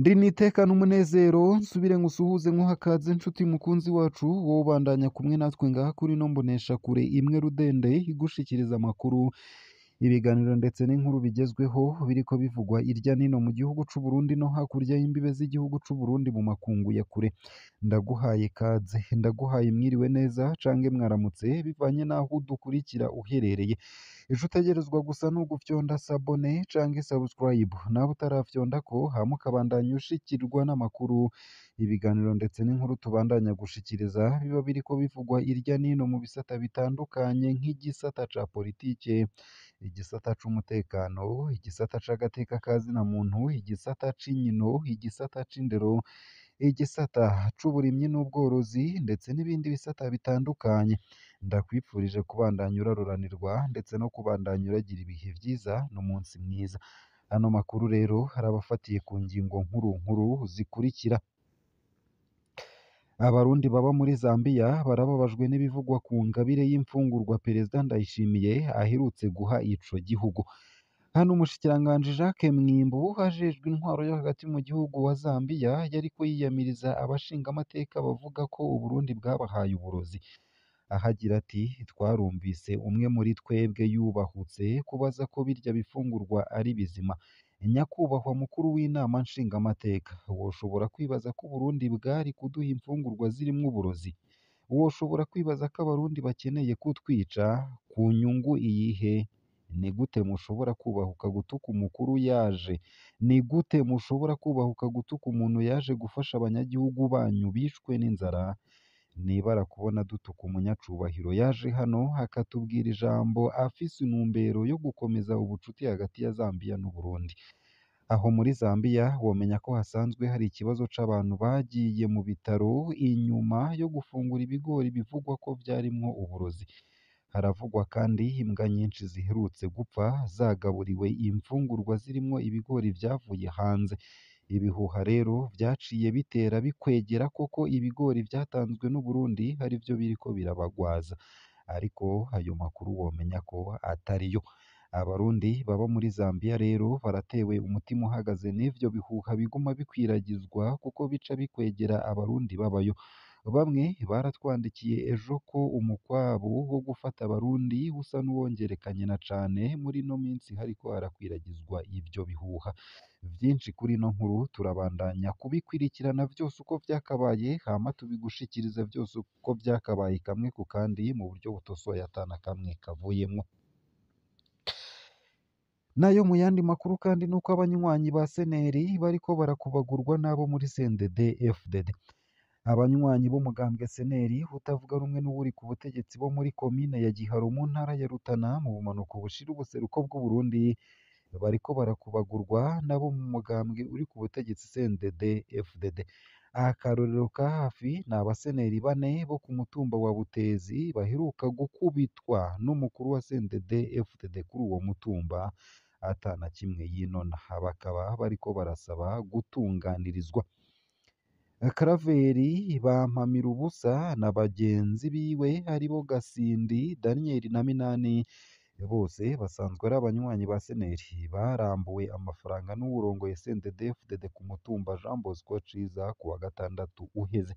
Ndi ni itekana nsubire ngusuhuze nkuhakadze nshuti mukunzi wacu wowe ubandanya kumwe natwe ngaha kuri ino mbonesha kure imwe rudende igushikiriza amakuru Ibiganiro ndetse n'inkuru bigezweho biriko bivugwa irya n'ino mu gihugu c'u Burundi no hakurya y'imbibe z'igihugu c'u Burundi mu makungu ya kure. Ndaguhaye kaze, ndaguhaye mwiriwe neza canke mwaramutse bivanye n'aho udukurikira uherereye. icyo utegerezwa gusa ni ugufyonda sabone cyangwa sabusikarayibu, nawe utarafyonda ko hamukabandanya ukabandanya ushikirwa n'amakuru, ibiganiro ndetse n'inkuru tubandanya gushikiriza biba ko bivugwa irya n'ino mu bisata bitandukanye nk'igisata ca politiki igisata c'umutekano, igisata c'agateka ka zina muntu, igisata c'inkino, igisata c'indero, igisata c'uburimyi n'ubworozi ndetse n'ibindi bisata bitandukanye. ndakwifurije kubandanya uraruranirwa ndetse no kubandanya uragira ibihe byiza n'umunsi mwiza ano makuru rero hari abafatiye ku ngingo nkuru nkuru zikurikira abarundi baba muri zambia barababajwe n'ibivugwa ku ngabire y'imfungurwa perezida ndayishimiye aherutse guha ico gihugu hano umushikiranganji jacques mwimbu ajejwe intwaro yo hagati mu gihugu wa zambia yariko yiyamiriza abashingamateka bavuga ko uburundi bwabahaye uburozi aho agira ati “Twarumvise umwe muri twebwe yubahutse kubaza ko birya bifungurwa ari bizima Nyakubahwa Mukuru w'Inama Nshingamateka woshobora kwibaza ko Uburundi bwari kuduha imfungurwa zirimo uburozi woshobora kwibaza ko abarundi bakeneye kutwica ku nyungu iyihe ni gute mushobora kubahuka gutuka umukuru yaje ni gute mushobora kubahuka gutuka umuntu yaje gufasha abanyagihugu banyu bishwe n'inzara Nibara kubona dutuka umunyacubahiro yaje hano akatubwira ijambo afise intumbero yo gukomeza ubucuti hagati ya Zambia n'u Burundi aho muri Zambia womenya ko hasanzwe hari ikibazo cy’abantu bagiye mu bitaro inyuma yo gufungura ibigori bivugwa ko vyarimwo uburozi haravugwa kandi imbwa nyinshi ziherutse gupfa zagaburiwe imfungurwa zirimo ibigori byavuye hanze Ibihuha rero byaciye bitera bikwegera koko ibigori byatanzwe n'u Burundi ari byo biriko birabagwaza ariko ayo makuru womenya ko atari yo abarundi baba muri Zambia rero baratewe umutima uhagaze n’ibyo bihuha biguma bikwiragizwa kuko bica bikwegera abarundi babayo Bamwe baratwandikiye ejo ko umukwabu wo gufata Abarundi usa n'uwongerekanye na cane muri no minsi hariko harakwiragizwa ivyo bihuha. Vyinshi kuri ino nkuru turabandanya kubikurikirana vyose uko vyakabaye hama tubigushikirize vyose uko vyakabaye kamwe ku kandi mu buryo butosoye ata kamwe kavuyemo Nayo mu yandi makuru kandi ni abanywanyi ba Seneri bariko barakubagurwa n'abo muri CNDD-FDD. Abanywanyi b'umugambwe Seneri utavuga rumwe n'uri ku butegetsi bo muri Komine ya Giharo mu Ntara ya Rutana mu bumanuko bushira ubuseruko bw'u Burundi bariko barakubagurwa n'abo mu mugambwe uri ku butegetsi CNDD FDD akarorero ka hafi ni abaseneri bane bo ku mutumba wa Butezi baheruka gukubitwa n'umukuru wa CNDD FDD kuri uwo mutumba atana kimwe y'inona bakaba bariko barasaba gutunganirizwa Karaveri bampamira ubusa na bagenzi biwe aribo Gasindi Daniyeli na Minani bose basanzwe ari abanywanyi ba Seneri barambuwe amafaranga n'uwurongoye CNDD-FDD ku mutumba Jean Bosco Ciza ku wa gatandatu uheze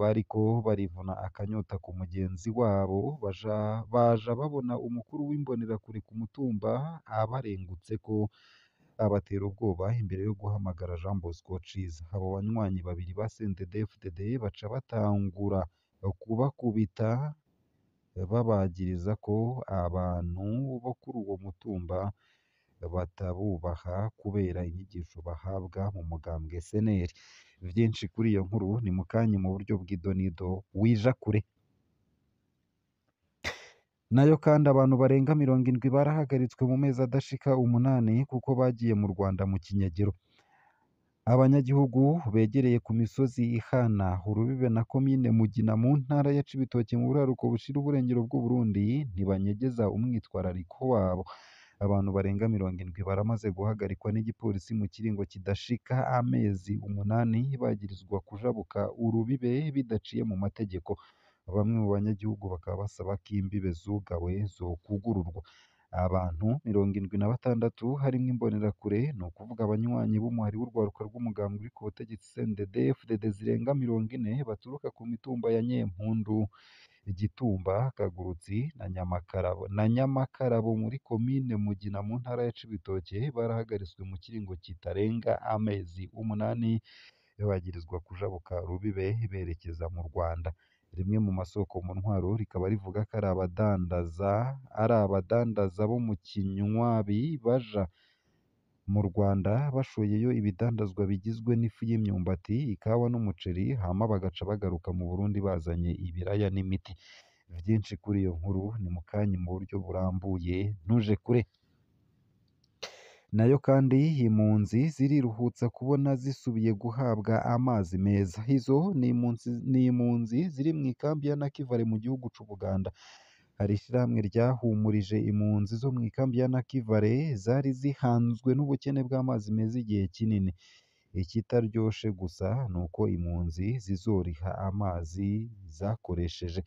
bariko barivuna akanyota ku mugenzi wabo baja babona umukuru w'imbonerakure ku mutumba abarengutse ko abatera ubwoba imbere yo guhamagara Jean Bosco Ciza abo banywanyi babiri ba Sendege FDD baca batangura kubakubita babagiriza ko abantu bo kuri uwo mutumba batabubaha kubera inyigisho bahabwa mu mugambwe SNL byinshi kuri iyo nkuru ni mu kanya mu buryo bw'idonido wija kure nayo kandi abantu barenga mirongo indwi barahagaritswe mu mezi adashika umunani kuko bagiye mu Rwanda mu kinyegero abanyagihugu begereye ku misozi ihana urubibe na komine mugina mu ntara ya cibitoke mu buraruko bushira uburengero bw'uburundi ntibanyegeza umwitwarariko wabo abantu barenga mirongo indwi baramaze guhagarikwa n'igipolisi mu kiringo kidashika amezi umunani bagirizwa kujabuka urubibe bidaciye mu mategeko Bamwe mu banyagihugu bakaba basaba ko imbibe zugawe zokugururwa. Abantu mirongo irindwi na batandatu harimo imbonerakure, ni ukuvuga abanywanyi b'umuhari w'urwaruka rw'umugambwe uri ku butegetsi CNDD-FDD zirenga mirongo ine baturuka ku mitumba ya Nyempundu, Gitumba, Kagurutsi na Nyamakarabo na Nyamakarabo muri komine Mugina mu ntara ya Cibitoke, barahagaritswe mu kiringo kitarenga amezi umunani bagirizwa kujabuka Rubibe berekeza mu Rwanda. rimwe mu masoko mu ntwaro rikaba rivuga ko ari abadandaza ari abadandaza bo mu kinywabi baja mu Rwanda bashoyeyo ibidandazwa bigizwe n'ifu y'imyumbati ikawa n'umuceri hama bagaca bagaruka mu Burundi bazanye ibiraya n'imiti byinshi kuri iyo nkuru ni mu kanya mu buryo burambuye ntuje kure. nayo kandi impunzi ziriruhutsa kubona zisubiye guhabwa amazi meza izo ni impunzi ziri mu ikambi ya Nakivale mu gihugu cy'u Buganda hari ishyirahamwe ryahumurije impunzi zo mu ikambi ya Nakivale zari zihanzwe n'ubukene bw'amazi meza igihe kinini ikitaryoshe gusa ni uko impunzi zizoriha amazi zakoresheje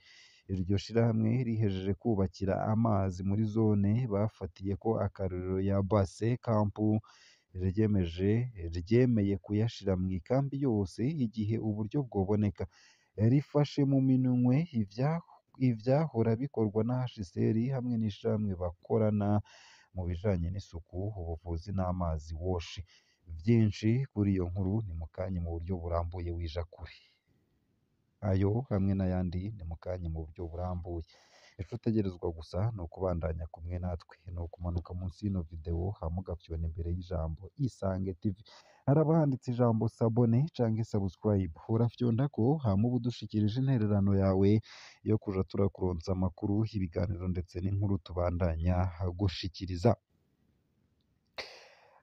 Iryo shyirahamwe rihejeje kubakira amazi muri zone bafatiye ko akarorero ya Bassin Camp ryemeje ryemeye kuyashyira mu ikambi yose igihe uburyo bwoboneka rifashe mu minwe ibyahora bikorwa na HCR hamwe n'ishyirahamwe bakorana mu bijyanye n'isuku, ubuvuzi n'amazi woshi. Byinshi kuri iyo nkuru ni mu kanya mu buryo burambuye wija kure. ayo hamwe n'ayandi nimukanye mu buryo burambuye icyo utegerezwa gusa ni ukubandanya kumwe natwe ni ukumanuka munsi y'ino videwo hama imbere y'ijambo isange tv haraba handitse ijambo sabone cyangwa sabusikarayibu urabyonda ko hama uba intererano yawe yo kujya turakuronsa amakuru ibiganiro ndetse n'inkuru tubandanya gushikiriza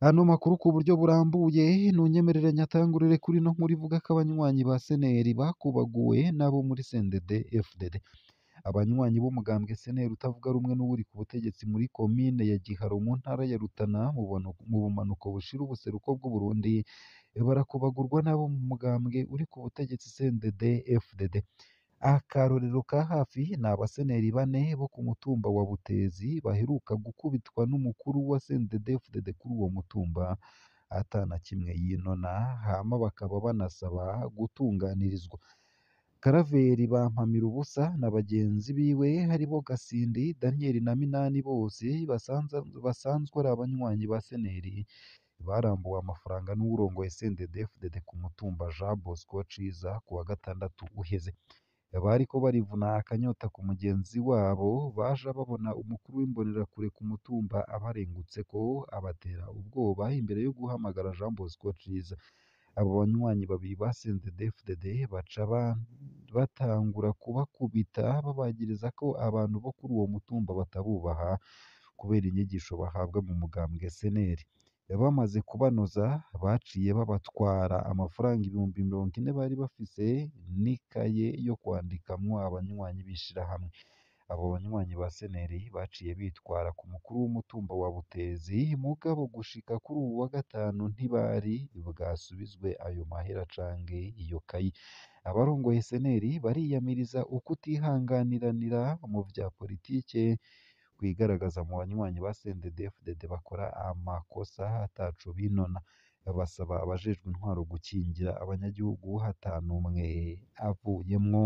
ano makuru ku buryo burambuye ntunyemerere nyatangurire kuri no nkuru ivuga ko abanywanyi ba seneri bakubaguwe n'abo muri sendede fdd abanywanyi b'umugambwe seneri utavuga rumwe n'uri ku butegetsi muri komine ya giharo mu ntara ya rutana mu bumanuko bushira ubuseruko bw'uburundi barakubagurwa n'abo mu mugambwe uri ku butegetsi sendede fdd Akarorero ka hafi ni abaseneri bane bo ku mutumba wa Butezi baheruka gukubitwa n'umukuru wa sendedefudede kuri uwo mutumba atana kimwe yinona, hama bakaba banasaba gutunganirizwa. Karaveri bampamira ubusa na bagenzi biwe haribo Gasindi, Daniyeli na Minani bose basanzwe ari abanywanyi ba Seneri, barambuwe amafaranga n'uwurongoye sendedefudede ku mutumba Jean Bosco Ciza ku wa gatandatu uheze. Abariko barivuna akanyota ku mugenzi wabo baja babona umukuru w'imbonerakure ku mutumba ko abatera ubwoba imbere yo guhamagara Jean Bosco Nziza. Abo banywanyi babiri basenze Def the Day baca batangura kubakubita babagiriza ko abantu bo kuri uwo mutumba batabubaha kubera inyigisho bahabwa mu mugambwe Sentare. bamaze kubanoza baciye babatwara amafaranga ibihumbi mirongo ine bari bafise n'ikaye yo kwandikamo abanywanyi b'ishirahamwe abo banywanyi ba Seneri baciye bitwara ku mukuru w'umutumba wa Butezi mugabo gushika kuri ubu wa gatanu ntibari bwasubizwe ayo mahera canke iyo kayi abarongoye Seneri bariyamiriza ukutihanganiranira mu bya politike kwigaragaza mu banywanyi ba CNDD-FDD bakora amakosa hatacu binona basaba abajejwe intwaro gukingira abanyagihugu hatanu hatanumwe avuyemwo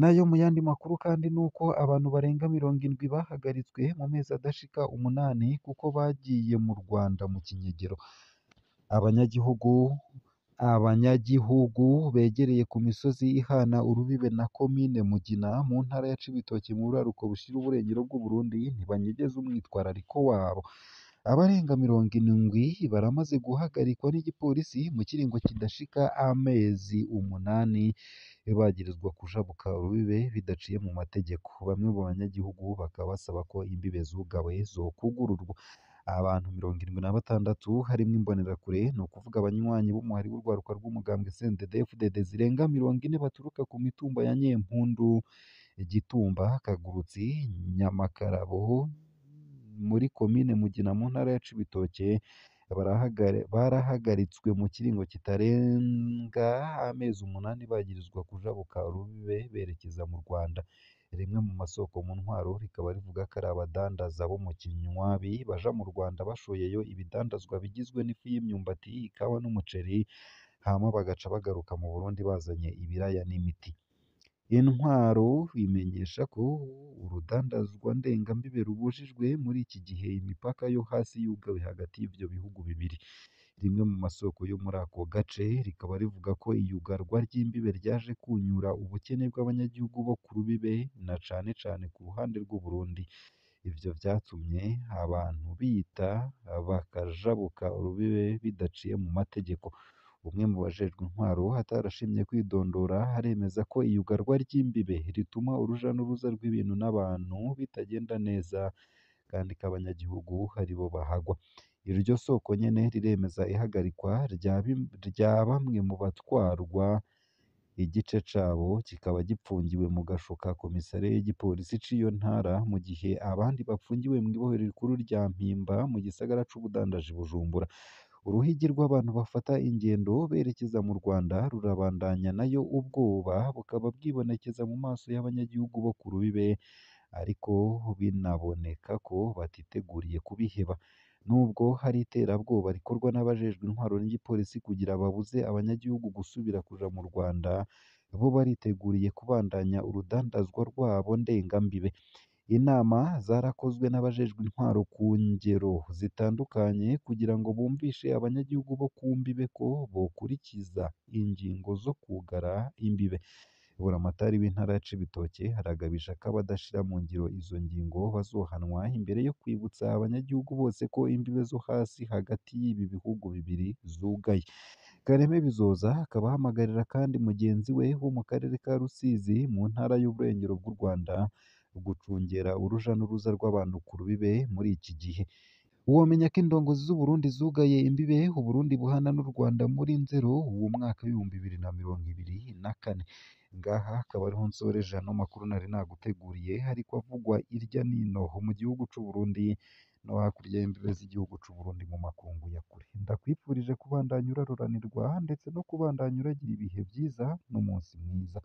nayo mu yandi makuru kandi uko abantu barenga mirongo indwi bahagaritswe mu mezi adashika umunani kuko bagiye mu Rwanda mu kinyegero abanyagihugu Abanyagihugu begereye ku misozi ihana urubibe na Komine Mugina mu Ntara ya Cibitoke mu buraruko bushyira uburengero bw'Uburundi ntibanyegeza umwitwarariko wabo. Abarenga mirongo irindwi baramaze guhagarikwa n'igipolisi mu kiringo kidashika amezi umunani bagirizwa kujabuka urubibe bidaciye mu mategeko. Bamwe mu banyagihugu bakaba basaba ko imbibe zugawe zokugururwa. abantu mirongo irindwi na batandatu harimo imbonerakure ni ukuvuga abanywanyi b'umuhari w'urwaruka rw'umugambwe sendedefudede zirenga mirongo ine baturuka ku mitumba ya nyempundu gitumba kagurutsi nyamakarabo muri komine mugina mu ntara ya cibitoke barahagaritswe mu kiringo kitarenga amezi umunani bagirizwa kujabuka rube berekeza mu rwanda rimwe mu masoko mu ntwaro rikaba rivuga ko ari abadandaza bo mu kinywabi baja mu Rwanda bashoyeyo ibidandazwa bigizwe n'ifu y'imyumbati, ikawa n'umuceri, hama bagaca bagaruka mu Burundi bazanye ibiraya n'imiti. Intwaro imenyesha ko urudandazwa ndengambibe rubujijwe muri iki gihe imipaka yo hasi yugawe hagati y’ibyo bihugu bibiri. rimwe mu masoko yo muri ako gace rikaba rivuga ko iyugarwa ry'imbibe ryaje kunyura ubukene bw'abanyagihugu bo ku rubibe na cyane cyane ku ruhande rw'u Burundi. Ibyo byatumye abantu biyita bakajabuka urubibe bidaciye mu mategeko. Umwe mu bajejwe intwaro atarashimye kwidondora aremeza ko iyugarwa ry'imbibe rituma uruja n'uruza rw'ibintu n'abantu bitagenda neza kandi ko abanyagihugu aribo bahagwa. Iryo soko nyene riremeza ihagarikwa rya bamwe mu batwarwa igice cabo kikaba gipfungiwe mu gashuka komisare y'igipolisi c'iyo ntara mu gihe abandi bapfungiwe mu mw'ibohero rikuru rya Mpimba mu gisagara c'ubudandaji Bujumbura. Uruhigi rw'abantu bafata ingendo berekeza mu Rwanda rurabandanya nayo ubwoba bukaba bwibonekeza mu maso y'abanyagihugu bo ku rubibe ariko binaboneka ko batiteguriye kubiheba. nubwo hari iterabwoba rikorwa n'abajejwe intwaro n'igipolisi kugira babuze abanyagihugu gusubira kuja mu Rwanda bo bariteguriye kubandanya urudandazwa rwabo ndengambibe inama zarakozwe n'abajejwe intwaro ku ngero zitandukanye kugira ngo bumvishe abanyagihugu bo ku mbibe ko bokurikiza ingingo zo kugara imbibe Iburamatari w'Intara ya Cibitoke haragabije k'abadashyira mu ngiro izo ngingo bazohanwa imbere yo kwibutsa abanyagihugu bose ko imbibe zo hasi hagati y'ibi bihugu bibiri zugaye Kareme Bizoza akaba ahamagarira kandi mugenzi we wo mu Karere ka Rusizi mu Ntara y'Uburengero bw'u Rwanda gucungera uruja n'uruza rw'abantu ku rubibe muri iki gihe womenya ko indongozi z'u Burundi zugaye imbibe u Burundi buhana n'u Rwanda muri Nzero uwo mwaka w'ibihumbi bibiri na mirongo ibiri na kane ngaha akaba ariho nsoreje ano makuru nari naguteguriye ariko avugwa irya n'ino mu gihugu cy'u Burundi no hakurya y'imbibe z'igihugu cy'u Burundi mu makungu ya kure ndakwifurije kubandanya uraruranirwa ndetse no kubandanya uragira ibihe byiza n'umunsi mwiza